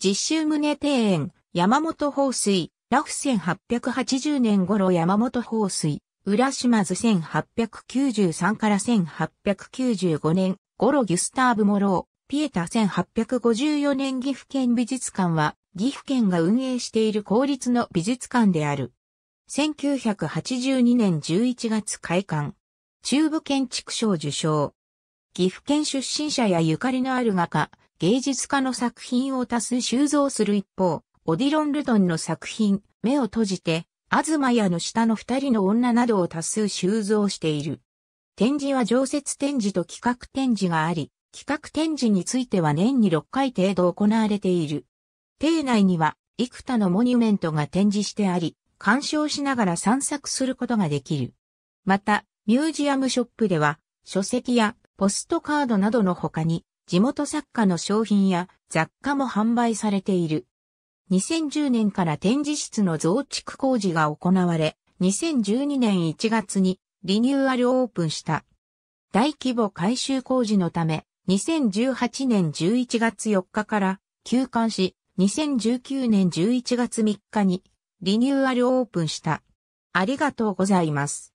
実習棟庭園、山本放水、ラフ1880年頃山本放水、浦島津1893から1895年頃ギュスターブ・モロー、ピエタ1854年岐阜県美術館は、岐阜県が運営している公立の美術館である。1982年11月開館。中部建築賞受賞。岐阜県出身者やゆかりのある画家、芸術家の作品を多数収蔵する一方、オディロン・ルドンの作品、目を閉じて、東屋の下の二人の女などを多数収蔵している。展示は常設展示と企画展示があり、企画展示については年に6回程度行われている。邸内には、幾多のモニュメントが展示してあり、鑑賞しながら散策することができる。また、ミュージアムショップでは、書籍やポストカードなどの他に、地元作家の商品や雑貨も販売されている。2010年から展示室の増築工事が行われ、2012年1月にリニューアルオープンした。大規模改修工事のため、2018年11月4日から休館し、2019年11月3日にリニューアルオープンした。ありがとうございます。